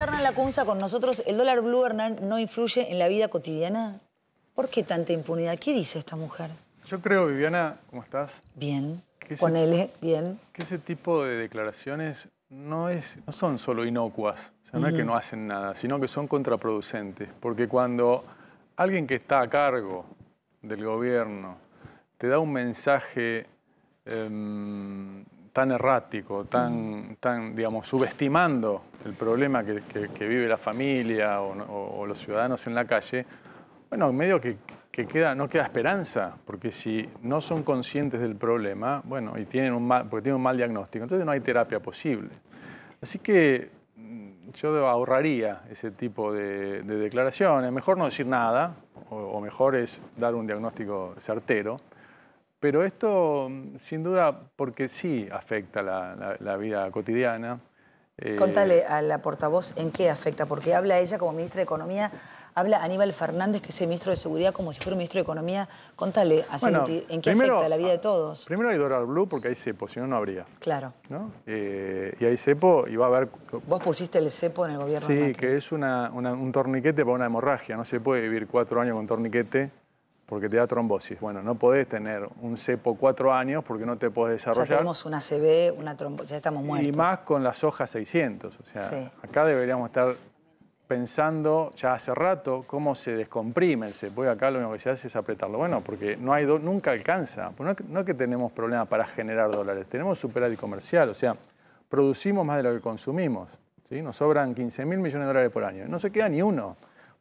Hernán Lacunza con nosotros. ¿El dólar blue, Hernán, no influye en la vida cotidiana? ¿Por qué tanta impunidad? ¿Qué dice esta mujer? Yo creo, Viviana, ¿cómo estás? Bien. con Ponele, bien. Que ese tipo de declaraciones no, es, son solo inocuas, o sea, no es que no hacen nada, sino que son contraproducentes. Porque cuando alguien que está a cargo del gobierno te da un mensaje em, tan errático, tan, tan digamos, subestimando el problema que, vive la familia o, los ciudadanos en la calle, bueno, medio que, queda, no queda esperanza, porque si no son conscientes del problema, bueno, y tienen un mal, porque tienen un mal diagnóstico, entonces no hay terapia posible. Así que mm, yo ahorraría ese tipo de, declaraciones. Mejor no decir nada, o, o mejor es dar un diagnóstico certero. Pero esto, sin duda, porque sí afecta la, vida cotidiana. Eh, Contale a la portavoz en qué afecta, porque habla ella como ministra de Economía, habla Aníbal Fernández, que es el ministro de Seguridad, como si fuera ministro de Economía. Contale en qué afecta la vida de todos. Primero hay Doral blue porque hay cepo, si no, no habría. Claro. Eh, y hay cepo y va a haber... Vos pusiste el cepo en el gobierno. Sí, que es un torniquete para una hemorragia. No se puede vivir cuatro años con torniquete porque te da trombosis. Bueno, no podés tener un cepo cuatro años porque no te podés desarrollar. Ya tenemos una CB, una trombosis, ya estamos muertos. Y más con las hojas 600. O sea, acá deberíamos estar pensando ya hace rato cómo se descomprime el cepo. acá lo único que se hace es apretarlo. Bueno, porque no hay nunca alcanza. Pues no, es que tenemos problemas para generar dólares, tenemos superávit comercial. O sea, producimos más de lo que consumimos. Nos sobran 15 mil millones de dólares por año. No se queda ni uno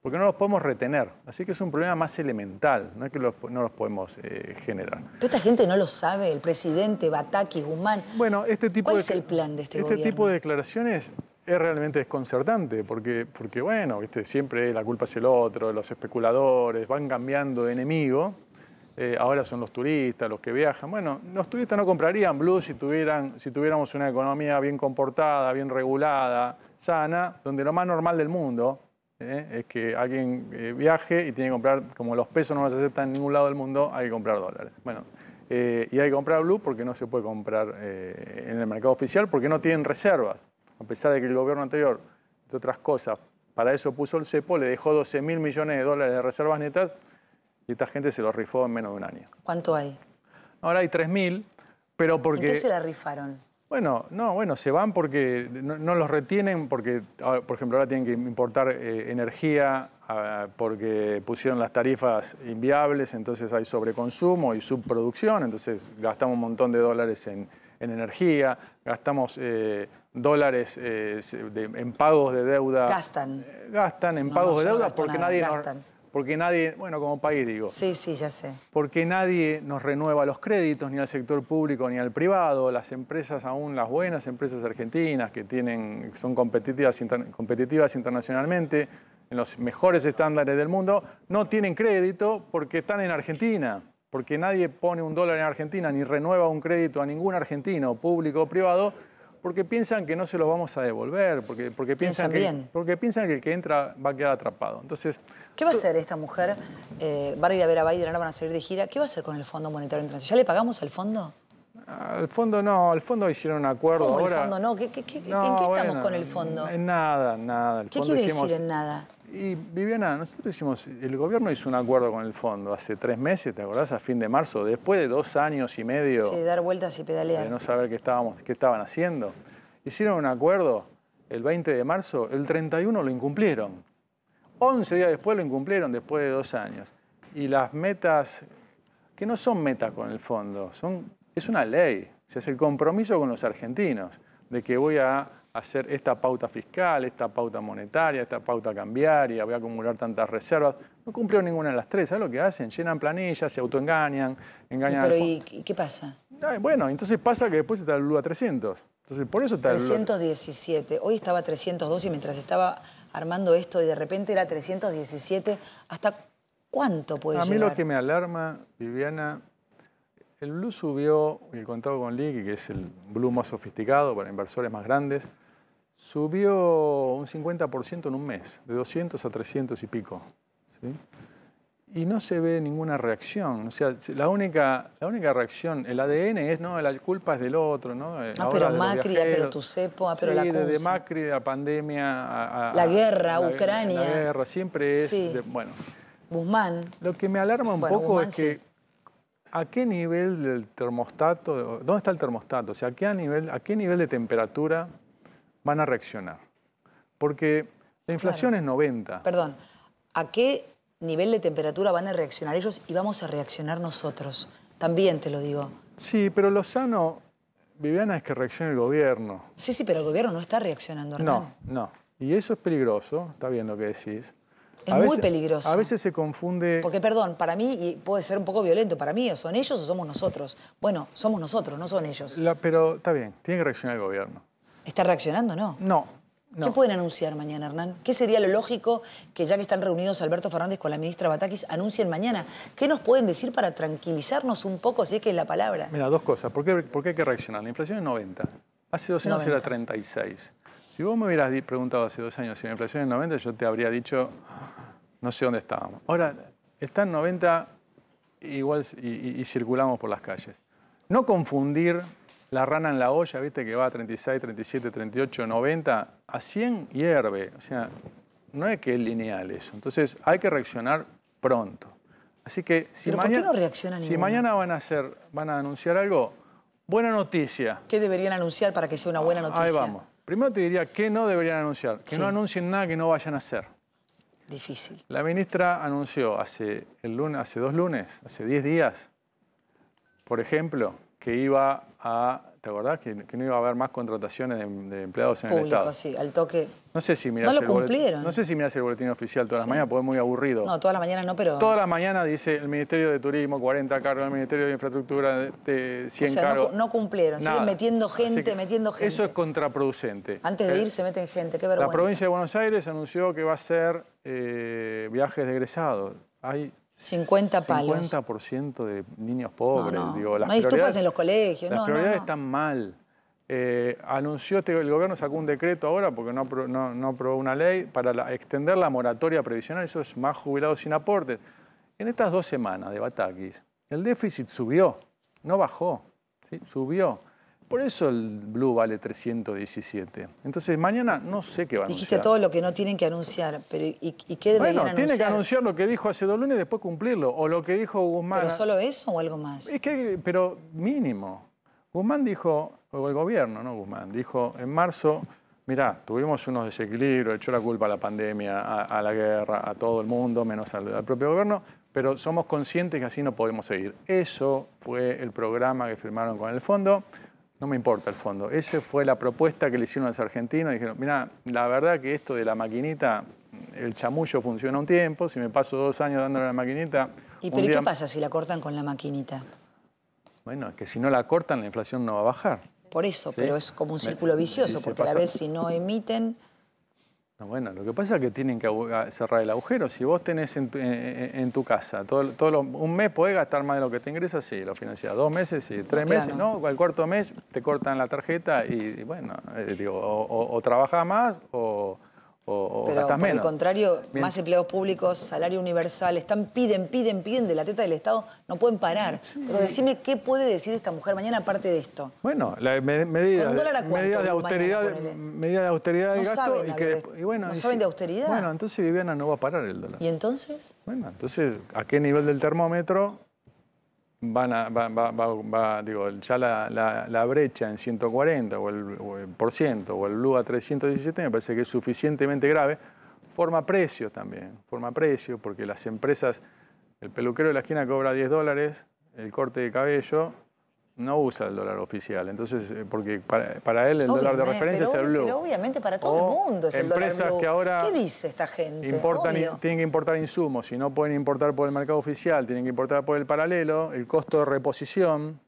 porque no los podemos retener. Así que es un problema más elemental, no es que no los podemos eh, generar. Pero esta gente no lo sabe, el presidente, Bataki, Guzmán. Bueno, este tipo ¿Cuál es el plan de este, este tipo de declaraciones es realmente desconcertante, porque, porque bueno, siempre la culpa es el otro, los especuladores, van cambiando de enemigo. Eh, ahora son los turistas, los que viajan. Bueno, los turistas no comprarían blues si, tuvieran, si tuviéramos una economía bien comportada, bien regulada, sana, donde lo más normal del mundo, ¿eh? es que alguien eh, viaje y tiene que comprar, como los pesos no los aceptan en ningún lado del mundo, hay que comprar dólares. Bueno, eh, y hay que comprar blue porque no se puede comprar en el mercado oficial porque no tienen reservas. A pesar de que el gobierno anterior, de otras cosas, para eso puso el CEPO, le dejó 12 mil millones de dólares de reservas netas y esta gente se los rifó en menos de un año. ¿Cuánto hay? Ahora hay 3.000, mil, pero porque... qué se la rifaron? Bueno, no, bueno, se van porque no, los retienen, porque, ah, por ejemplo, ahora tienen que importar eh, energía ah, porque pusieron las tarifas inviables, entonces hay sobreconsumo y subproducción, entonces gastamos un montón de dólares en, energía, gastamos eh, dólares eh, en pagos de deuda. Gastan. gastan en pagos de deuda porque nadie porque nadie, bueno, como país digo. Sí, sí, ya sé. Porque nadie nos renueva los créditos, ni al sector público ni al privado. Las empresas, aún las buenas empresas argentinas que tienen, son competitivas internacionalmente, en los mejores estándares del mundo, no tienen crédito porque están en Argentina. Porque nadie pone un dólar en Argentina ni renueva un crédito a ningún argentino, público o privado porque piensan que no se los vamos a devolver, porque, porque piensan, que, porque piensan que el que entra va a quedar atrapado. Entonces, ¿Qué va a hacer esta mujer? Eh, ¿Va a ir a ver a Biden, ahora van a salir de gira? ¿Qué va a hacer con el Fondo Monetario Internacional? ¿Ya le pagamos al fondo? Al fondo no, al fondo hicieron un acuerdo. ahora... el fondo no? ¿Qué, qué, ¿En qué estamos con el fondo? En nada, nada. ¿Qué quiere decir en nada? Y Viviana, nosotros hicimos, el gobierno hizo un acuerdo con el fondo hace tres meses, ¿te acordás? A fin de marzo, después de dos años y medio. Sí, dar vueltas y pedalear. De no saber qué, estábamos, qué estaban haciendo. Hicieron un acuerdo el 20 de marzo, el 31 lo incumplieron. 11 días después lo incumplieron, después de dos años. Y las metas, que no son metas con el fondo, son, es una ley, es el compromiso con los argentinos de que voy a hacer esta pauta fiscal, esta pauta monetaria, esta pauta cambiaria, voy a acumular tantas reservas. No cumplió ninguna de las tres, ¿sabes lo que hacen? Llenan planillas, se autoengañan, engañan... ¿Pero y qué pasa? Ah, bueno, entonces pasa que después está el blue a 300. Entonces, por eso está 317. Hoy estaba 302 y mientras estaba armando esto y de repente era 317, ¿hasta cuánto puede llegar? A mí lo que me alarma, Viviana, el blue subió, y el contado con liqui, que es el blue más sofisticado para inversores más grandes, subió un 50% en un mes, de 200 a 300 y pico. Y no se ve ninguna reacción. O sea, la única, la única reacción, el ADN es, no, la culpa es del otro, ¿no? Eh, ah, ah, pero Macri, ah, pero tu cepo, pero la culpa. de Macri, de la pandemia, a, la guerra, Ucrania. La guerra, siempre es, bueno. Guzmán. Lo que me alarma un poco es que ¿A qué nivel del termostato, dónde está el termostato? O sea, ¿a nivel, a qué nivel de temperatura van a reaccionar. Porque la inflación es 90. Perdón, ¿a qué nivel de temperatura van a reaccionar ellos y vamos a reaccionar nosotros? También te lo digo. Sí, pero lo sano, Viviana, es que reaccione el gobierno. Sí, sí, pero el gobierno no está reaccionando, No, no. Y eso es peligroso, está bien lo que decís. Es muy peligroso. A veces se confunde... Porque, perdón, para mí, y puede ser un poco violento, para mí o son ellos o somos nosotros. Bueno, somos nosotros, no son ellos. pero está bien, tiene que reaccionar el gobierno. ¿Está reaccionando no? No, no. ¿Qué pueden anunciar mañana, Hernán? ¿Qué sería lo lógico que ya que están reunidos Alberto Fernández con la ministra Batakis, anuncien mañana? ¿Qué nos pueden decir para tranquilizarnos un poco, si es que es la palabra? Mira, dos cosas. ¿Por qué, hay que reaccionar? La inflación es 90. Hace dos años era 36. Si vos me hubieras preguntado hace dos años si la inflación es 90, yo te habría dicho, no sé dónde estábamos. Ahora, está en 90 igual y circulamos por las calles. No confundir la rana en la olla, viste que va a 36, 37, 38, 90, a 100 hierve. O sea, no es que es lineal eso. Entonces hay que reaccionar pronto. Así que si, mañana, por qué no reaccionan si mañana van a, anunciar algo, buena noticia. ¿Qué deberían anunciar para que sea una buena noticia? Ahí vamos. Primero te diría qué no deberían anunciar, que no anuncien nada que no vayan a hacer. Difícil. La ministra anunció hace, el lunes, hace dos lunes, hace 10 días, por ejemplo, que iba a, ¿te acordás? Que, no iba a haber más contrataciones de, empleados en el Estado. sí, al toque. No sé si no lo cumplieron. no sé si mirás el boletín oficial todas las mañanas, porque es muy aburrido. No, todas las mañanas no, pero... Todas las mañanas dice el Ministerio de Turismo, 40 cargos, el Ministerio de Infraestructura, de 100 o sea, No, cumplieron, metiendo gente, metiendo gente. Eso es contraproducente. Antes de eh, ir se meten gente, qué vergüenza. La provincia de Buenos Aires anunció que va a ser eh, viajes de egresados. Hay 50 palos. 50% de niños pobres. No, Digo, las hay estufas en los colegios. Las prioridades están mal. Eh, anunció, el gobierno sacó un decreto ahora, porque no, no, aprobó una ley, para extender la moratoria previsional, eso es más jubilados sin aportes. En estas dos semanas de Batakis, el déficit subió, no bajó, subió. Por eso el blue vale 317. Entonces mañana no sé qué va a anunciar. Dijiste todo lo que no tienen que anunciar, pero ¿y, qué deberían bueno, tiene que anunciar lo que dijo hace dos lunes y después cumplirlo, o lo que dijo Guzmán. ¿Pero solo eso o algo más? Es que, pero mínimo. Guzmán dijo, o el gobierno, ¿no Guzmán? Dijo en marzo, Mira, tuvimos unos desequilibrios, echó la culpa a la pandemia, a, la guerra, a todo el mundo, menos al propio gobierno, pero somos conscientes que así no podemos seguir. Eso fue el programa que firmaron con el fondo no me importa el fondo. Esa fue la propuesta que le hicieron a los argentinos. Dijeron, mira, la verdad que esto de la maquinita, el chamullo funciona un tiempo, si me paso dos años dándole la maquinita... ¿Y pero qué pasa si la cortan con la maquinita? Bueno, que si no la cortan, la inflación no va a bajar. Por eso, pero es como un círculo vicioso, porque a la vez si no emiten bueno, lo que pasa es que tienen que cerrar el agujero. Si vos tenés en tu, casa, todo, un mes podés gastar más de lo que te ingresas, sí, lo financias. Dos meses, sí. Tres meses, no. Al cuarto mes te cortan la tarjeta y, bueno, eh, digo, o, o, más o, o, Pero por el contrario, más empleos públicos, salario universal, están piden, piden, piden de la teta del Estado, no pueden parar. Pero decime qué puede decir esta mujer mañana aparte de esto. Bueno, la medida, medidas de austeridad, de austeridad de gasto y que y no saben de austeridad. Bueno, entonces Viviana no va a parar el dólar. ¿Y entonces? Bueno, entonces, ¿a qué nivel del termómetro van a, va, va, va, digo, ya la, la, brecha en 140 o el, o el por ciento o el blue a 317 me parece que es suficientemente grave. Forma precio también, forma precio porque las empresas, el peluquero de la esquina cobra 10 dólares, el corte de cabello no usa el dólar oficial. Entonces, eh, porque para, él el dólar de referencia es el blue. Pero obviamente para todo el oh, mundo es el dólar blue. ahora... ¿Qué dice esta gente? Importan, tienen que importar insumos. Si no pueden importar por el mercado oficial, tienen que importar por el paralelo. El costo de reposición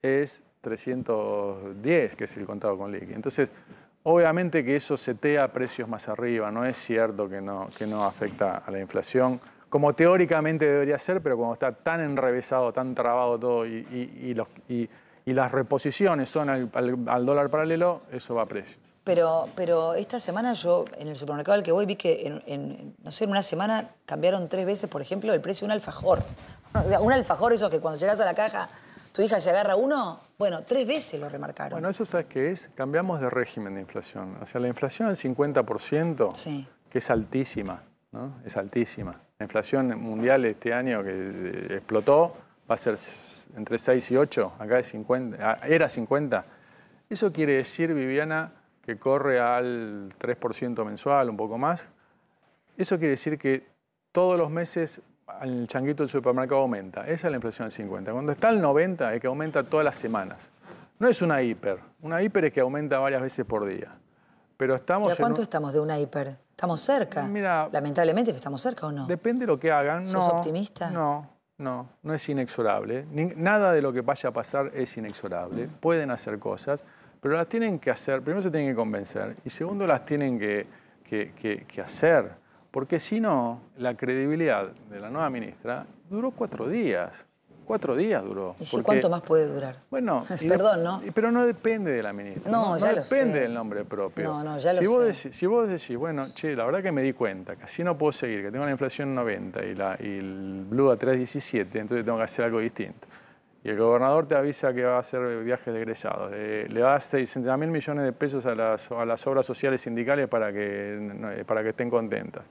es 310, que es el contado con liqui. Entonces, obviamente que eso setea precios más arriba. No es cierto que no, que no afecta a la inflación como teóricamente debería ser, pero cuando está tan enrevesado, tan trabado todo y, las reposiciones son al, dólar paralelo, eso va a precio. Pero, esta semana yo en el supermercado al que voy vi que en, no sé, una semana cambiaron tres veces, por ejemplo, el precio de un alfajor. O sea, un alfajor esos que cuando llegas a la caja tu hija se agarra uno, bueno, tres veces lo remarcaron. Bueno, eso sabes qué es, cambiamos de régimen de inflación. O sea, la inflación al 50%, que es altísima, ¿no? Es altísima. La inflación mundial este año que eh, explotó va a ser entre 6 y 8, acá ah, era 50. Eso quiere decir, Viviana, que corre al 3% mensual, un poco más. Eso quiere decir que todos los meses el changuito del supermercado aumenta. Esa es la inflación del 50. Cuando está al 90 es que aumenta todas las semanas. No es una hiper. Una hiper es que aumenta varias veces por día. Pero estamos. ¿Y a cuánto estamos de una hiper? ¿Estamos cerca? Lamentablemente, ¿estamos cerca o no? Depende de lo que hagan. ¿Sos no, optimista? No, no, no es inexorable. nada de lo que vaya a pasar es inexorable. Pueden hacer cosas, pero las tienen que hacer. Primero se tienen que convencer y segundo las tienen que, que, que, que hacer. Porque si no, la credibilidad de la nueva ministra duró cuatro días. Cuatro días duró. ¿Y cuánto más puede durar? Bueno, perdón, ¿no? Pero no depende de la ministra. No, ya no depende del nombre propio. No, no, ya lo si vos sé. si vos decís, bueno, che, la verdad que me di cuenta que así no puedo seguir, que tengo la inflación 90 y, la, y el blue a 317, entonces tengo que hacer algo distinto. Y el gobernador te avisa que va a hacer viajes de egresados. Eh, le da 60 mil millones de pesos a las, obras sociales sindicales para que, eh, para que estén contentas.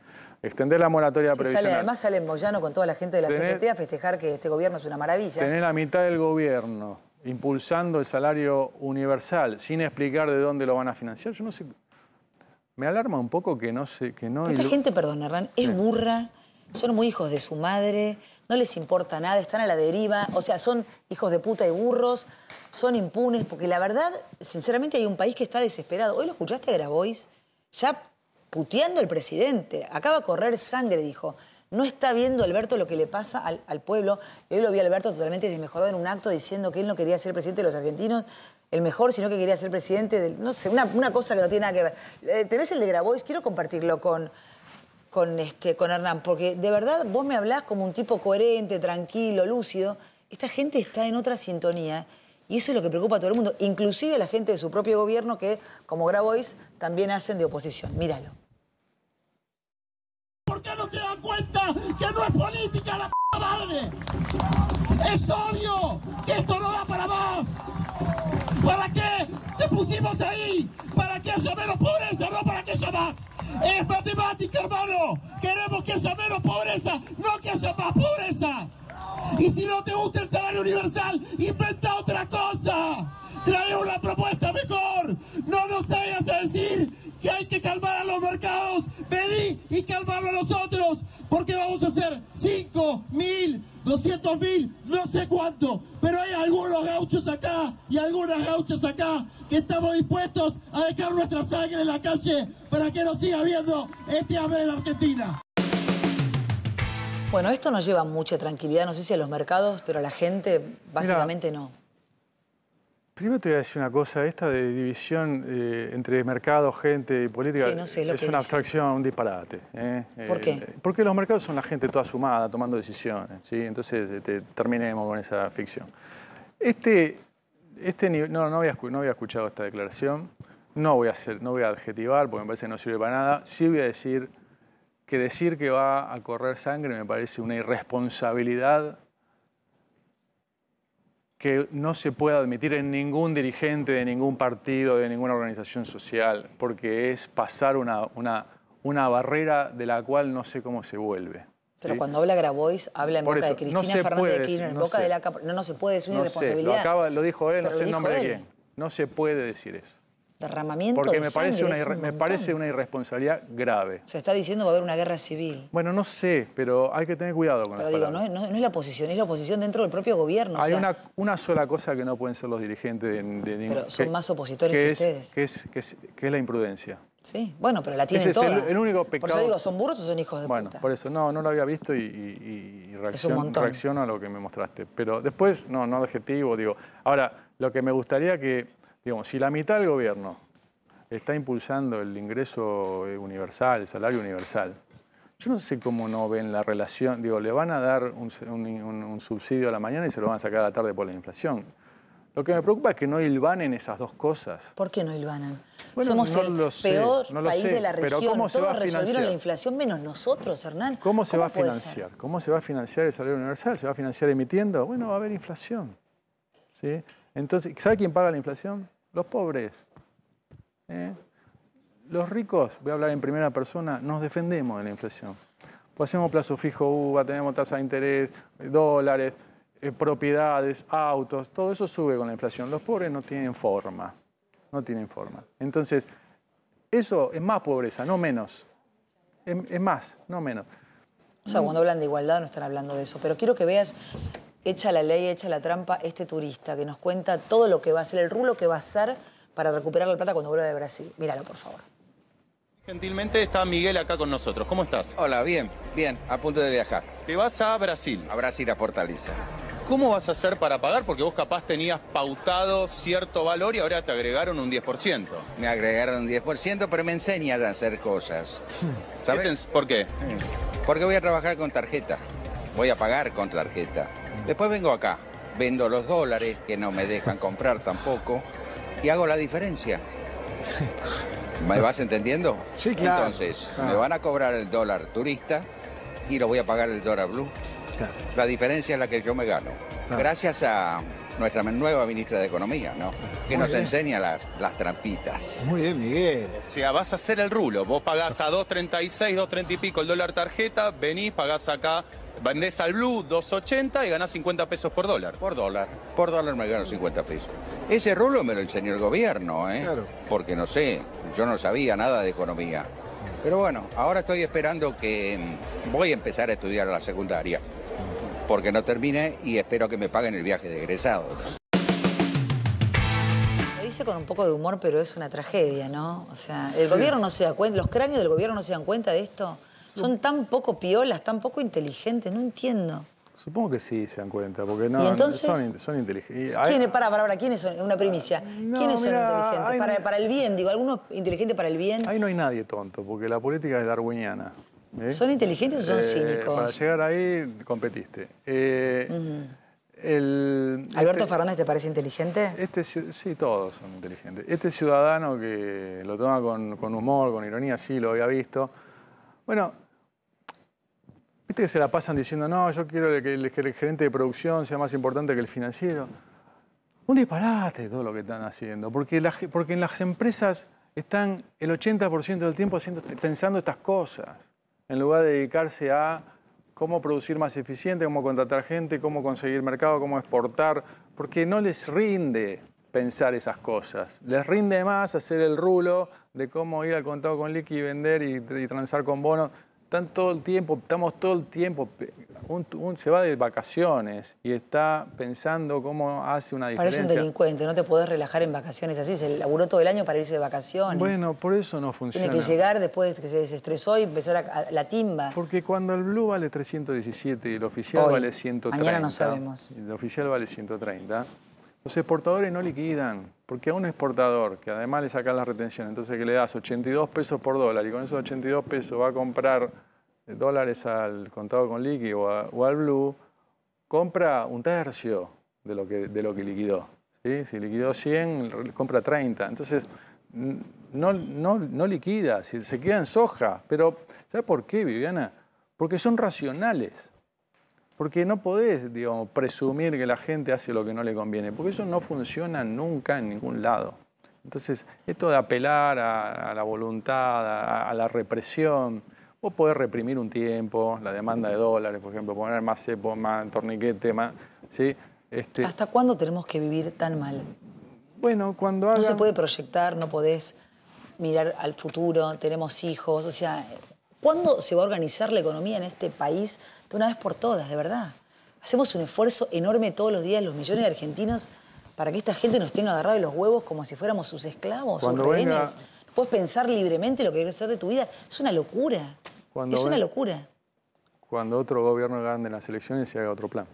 Extender la moratoria sí, además sale en Moyano con toda la gente de la CNT a festejar que este gobierno es una maravilla. Tener la mitad del gobierno impulsando el salario universal sin explicar de dónde lo van a financiar. Yo no sé... Me alarma un poco que no... sé que no Esta gente, perdón, Hernán, es burra, son muy hijos de su madre no les importa nada, están a la deriva, o sea, son hijos de puta y burros, son impunes, porque la verdad, sinceramente, hay un país que está desesperado. Hoy lo escuchaste a Grabois, ya puteando al presidente, acaba de correr sangre, dijo. No está viendo Alberto lo que le pasa al, pueblo. él lo vi a Alberto totalmente desmejorado en un acto diciendo que él no quería ser presidente de los argentinos, el mejor, sino que quería ser presidente del. No sé, una, cosa que no tiene nada que ver. Eh, tenés el de Grabois, quiero compartirlo con, con, Hernán, porque de verdad vos me hablás como un tipo coherente, tranquilo, lúcido. Esta gente está en otra sintonía y eso es lo que preocupa a todo el mundo, inclusive a la gente de su propio gobierno que, como Grabois, también hacen de oposición. Míralo. ¿Por qué no se dan cuenta que no es política la p madre? Es obvio que esto no da para más. ¿Para qué pusimos ahí para que haya menos pobreza, no para que haya más. Es matemática, hermano. Queremos que haya menos pobreza, no que haya más pobreza. Y si no te gusta el salario universal, inventa otra nuestra sangre en la calle para que no siga habiendo este hambre en la Argentina. Bueno, esto nos lleva mucha tranquilidad, no sé si a los mercados, pero a la gente básicamente no. Primero te voy a decir una cosa, esta de división eh, entre mercado, gente y política es, una abstracción, un disparate. ¿eh? Eh, ¿Por qué? Porque los mercados son la gente toda sumada, tomando decisiones, ¿sí? entonces terminemos con esa ficción. Este, este no, no había, no había escuchado esta declaración. No voy a hacer, no voy a adjetivar porque me parece que no sirve para nada. Sí voy a decir que decir que va a correr sangre me parece una irresponsabilidad que no se puede admitir en ningún dirigente de ningún partido, de ninguna organización social, porque es pasar una, una, una barrera de la cual no sé cómo se vuelve. Pero cuando habla Grabois, habla en boca de Cristina Fernández de Kirchner, en boca de la... No, no se puede, es una irresponsabilidad. lo, dijo él, no sé el nombre de quién. No se puede decir eso derramamiento Porque de me, parece una me parece una irresponsabilidad grave. se está diciendo que va a haber una guerra civil. Bueno, no sé, pero hay que tener cuidado con Pero digo, No, es la oposición, es la oposición dentro del propio gobierno. Hay una, una sola cosa que no pueden ser los dirigentes de, ningún... Pero son más opositores que, ustedes. que, es, la imprudencia. Sí, bueno, pero la tienen Ese es el, único pecado. Por eso digo, ¿son burros o son hijos de bueno, Bueno, por eso, no, no lo había visto y, y, reacción reacciono a lo que me mostraste. Pero después, no, no adjetivo, digo. Ahora, lo que me gustaría que Digamos, si la mitad del gobierno está impulsando el ingreso eh, universal, el salario universal, yo no sé cómo no ven la relación, digo, le van a dar un, subsidio a la mañana y se lo van a sacar a la tarde por la inflación. Lo que me preocupa es que no hilvanen esas dos cosas. ¿Por qué no hilvanan? Somos el peor país de la región. ¿cómo va la inflación menos nosotros, Hernán. ¿Cómo se va a financiar? ¿Cómo se va a financiar el salario universal? ¿Se va a financiar emitiendo? Bueno, va a haber inflación. ¿sí? Entonces, ¿sabe quién paga la inflación? los pobres. ¿eh? Los ricos, voy a hablar en primera persona, nos defendemos de la inflación. Pues hacemos plazo fijo UVA, tenemos tasa de interés, dólares, eh, propiedades, autos, todo eso sube con la inflación. Los pobres no tienen forma, no tienen forma. Entonces, eso es más pobreza, no menos. Es, es más, no menos. O sea, cuando hablan de igualdad no están hablando de eso, pero quiero que veas echa la ley, echa la trampa este turista que nos cuenta todo lo que va a hacer, el rulo que va a hacer para recuperar la plata cuando vuelva de Brasil. Míralo, por favor. Gentilmente está Miguel acá con nosotros. ¿Cómo estás? Hola, bien, bien, a punto de viajar. Te vas a Brasil. A Brasil, a Portaliza. ¿Cómo vas a hacer para pagar? Porque vos capaz tenías pautado cierto valor y ahora te agregaron un 10%. Me agregaron un 10%, pero me enseñan a hacer cosas. ¿Sabes? ¿Por qué? Eh, porque voy a trabajar con tarjeta. Voy a pagar con tarjeta. Después vengo acá, vendo los dólares que no me dejan comprar tampoco y hago la diferencia. ¿Me vas entendiendo? Sí, claro. Entonces, ah. me van a cobrar el dólar turista y lo voy a pagar el dólar blue. La diferencia es la que yo me gano. Ah. Gracias a nuestra nueva ministra de Economía, ¿no? Ah. Que nos enseña las, las trampitas. Muy bien, Miguel. O sea, vas a hacer el rulo. Vos pagás a 2.36, 2.30 y pico el dólar tarjeta, venís, pagás acá Vendés al Blue 2.80 y ganás 50 pesos por dólar. Por dólar. Por dólar me gano 50 pesos. Ese rulo me lo enseñó el gobierno, ¿eh? Porque no sé, yo no sabía nada de economía. Pero bueno, ahora estoy esperando que mm, voy a empezar a estudiar la secundaria. Porque no termine y espero que me paguen el viaje de egresado. Lo dice con un poco de humor, pero es una tragedia, ¿no? O sea, el gobierno no se da cuenta, los cráneos del gobierno no se dan cuenta de esto. Son tan poco piolas, tan poco inteligentes, no entiendo. Supongo que sí se dan cuenta, porque no, entonces? son, inteligentes. ¿Quiénes, para, para, para, ¿quiénes son? Una primicia. Ah, ¿Quiénes son inteligentes? Para, el bien, digo, algunos inteligentes para el bien. Ahí no hay nadie tonto, porque la política es darwiniana. ¿eh? ¿Son inteligentes o son eh, cínicos? Para llegar ahí competiste. Eh, ¿Alberto este Fernández te parece inteligente? Este sí, todos son inteligentes. Este ciudadano que lo toma con humor, con ironía, sí, lo había visto. Bueno, que se la pasan diciendo, no, yo quiero que el, gerente de producción sea más importante que el financiero. Un disparate todo lo que están haciendo, porque, porque en las empresas están el 80% del tiempo haciendo, pensando estas cosas, en lugar de dedicarse a cómo producir más eficiente, cómo contratar gente, cómo conseguir mercado, cómo exportar, porque no les rinde pensar esas cosas. Les rinde más hacer el rulo de cómo ir al contado con liqui y vender y, y transar con bonos están todo el tiempo, estamos todo el tiempo, un, se va de vacaciones y está pensando cómo hace una diferencia. Parece un delincuente, no te podés relajar en vacaciones así, se laburó todo el año para irse de vacaciones. Bueno, por eso no funciona. Tiene que llegar después de que se desestresó y empezar a, la timba. Porque cuando el blue vale 317 y el oficial vale 130. Mañana no sabemos. El oficial vale 130. Los exportadores no liquidan, porque a un exportador, que además le sacan la retención, entonces que le das 82 pesos por dólar y con esos 82 pesos va a comprar dólares al contado con liqui o, al blue, compra un tercio de lo que, de lo que liquidó. Si liquidó 100, compra 30. Entonces, no, no, no liquida, se queda en soja. Pero, ¿sabes por qué, Viviana? Porque son racionales. Porque no podés, digamos, presumir que la gente hace lo que no le conviene, porque eso no funciona nunca en ningún lado. Entonces, esto de apelar a, la voluntad, a, la represión, vos podés reprimir un tiempo, la demanda de dólares, por ejemplo, poner más cepos, más torniquete, más... ¿sí? Este, ¿Hasta cuándo tenemos que vivir tan mal? Bueno, cuando No se puede proyectar, no podés mirar al futuro, tenemos hijos, o sea, ¿Cuándo se va a organizar la economía en este país de una vez por todas, de verdad? Hacemos un esfuerzo enorme todos los días, los millones de argentinos, para que esta gente nos tenga agarrado de los huevos como si fuéramos sus esclavos, sus rehenes. Puedes pensar libremente lo que quieres hacer de tu vida. Es una locura. es una locura. Cuando otro gobierno gane las elecciones y haga otro plan.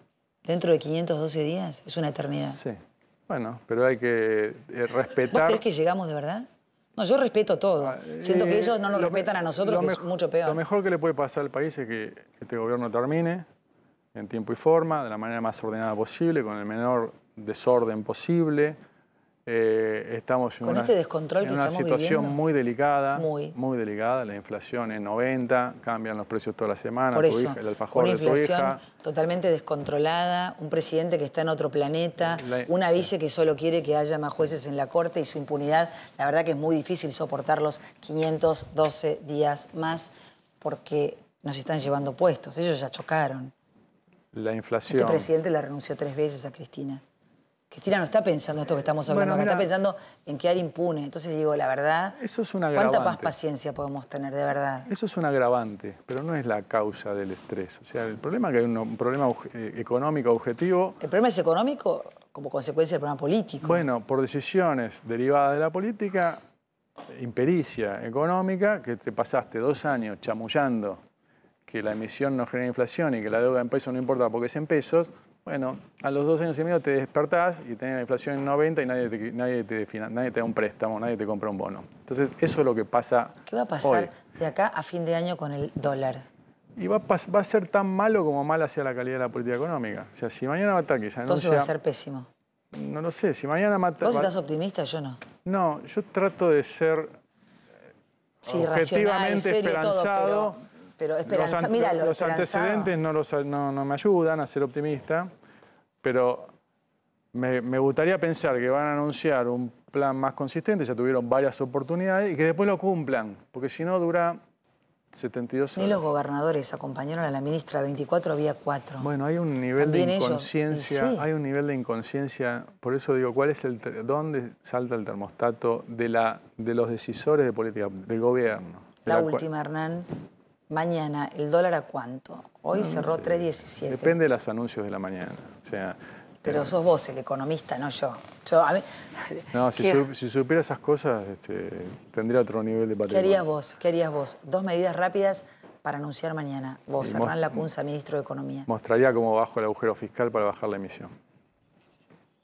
¿Dentro de 512 días? Es una eternidad. Sí. Bueno, pero hay que eh, respetar... crees que llegamos de verdad? No, yo respeto todo. Ah, Siento que eh, ellos no nos respetan a nosotros, que es mucho peor. Lo mejor que le puede pasar al país es que este gobierno termine en tiempo y forma, de la manera más ordenada posible, con el menor desorden posible, eh, estamos en una, este descontrol una situación muy delicada, muy. muy. delicada. La inflación es 90, cambian los precios toda la semana, Por eso, el alfajor una inflación totalmente descontrolada, un presidente que está en otro planeta, una vice que solo quiere que haya más jueces en la corte y su impunidad. La verdad que es muy difícil soportar los 512 días más porque nos están llevando puestos. Ellos ya chocaron. La este inflación. Este presidente la renunció tres veces a Cristina. Cristina no está pensando esto que estamos hablando, está pensando en quedar impune. Entonces digo, la verdad, eso es un agravante. ¿cuánta más paciencia podemos tener de verdad? Eso es un agravante, pero no es la causa del estrés. O sea, el problema es que hay un, un problema eh, económico objetivo. ¿El problema es económico como consecuencia del problema político? Bueno, por decisiones derivadas de la política, impericia económica, que te pasaste dos años chamullando que la emisión no genera inflación y que la deuda en pesos no importa porque es en pesos, bueno, a los dos años y medio te despertás y tenés la inflación en 90 y nadie te, nadie, te, da un préstamo, nadie te compra un bono. Entonces, eso es lo que pasa. ¿Qué va a pasar de acá a fin de año con el dólar? Y va a, ser tan malo como mal sea la calidad de la política económica. O sea, si mañana Mataki ya no Entonces va a ser pésimo. No lo sé. Si mañana mata... ¿Vos estás optimista? Yo no. No, yo trato de ser sí, esperanzado. Pero los, antecedentes no, me ayudan a ser optimista, pero me, gustaría pensar que van a anunciar un plan más consistente, ya tuvieron varias oportunidades, y que después lo cumplan, porque si no dura 72 años. Y los gobernadores acompañaron a la ministra 24, había 4. Bueno, hay un nivel de inconsciencia, hay un nivel de inconsciencia, por eso digo, ¿cuál es el dónde salta el termostato de los decisores de política del gobierno? la última, Hernán mañana el dólar a cuánto? Hoy cerró 3.17. Depende de los anuncios de la mañana. O sea, pero sos vos el economista, no yo. yo a no, si, supiera esas cosas, este, tendría otro nivel de patrimonio. ¿Qué harías vos? ¿Qué vos? Dos medidas rápidas para anunciar mañana. Vos, Hernán Lacunza, ministro de Economía. Mostraría cómo bajo el agujero fiscal para bajar la emisión.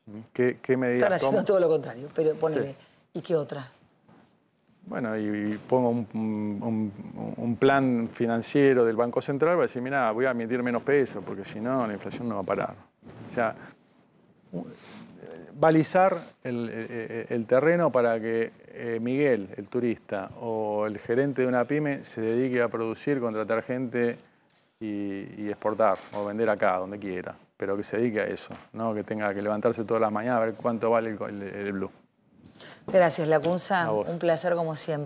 ¿Mm? ¿Qué, medidas? Están haciendo todo lo contrario, pero ponele. ¿Y qué otra? Bueno, y pongo un, plan financiero del Banco Central para decir, mira, voy a emitir menos peso porque si no, la inflación no va a parar. O sea, balizar e, e, e, el, terreno para que eh, Miguel, el turista, o el gerente de una pyme se dedique a producir, contratar gente y, exportar o vender acá, donde quiera, pero que se dedique a eso, no que tenga que levantarse todas las mañanas a ver cuánto vale el blue. Gracias, Lacunza. Un placer como siempre.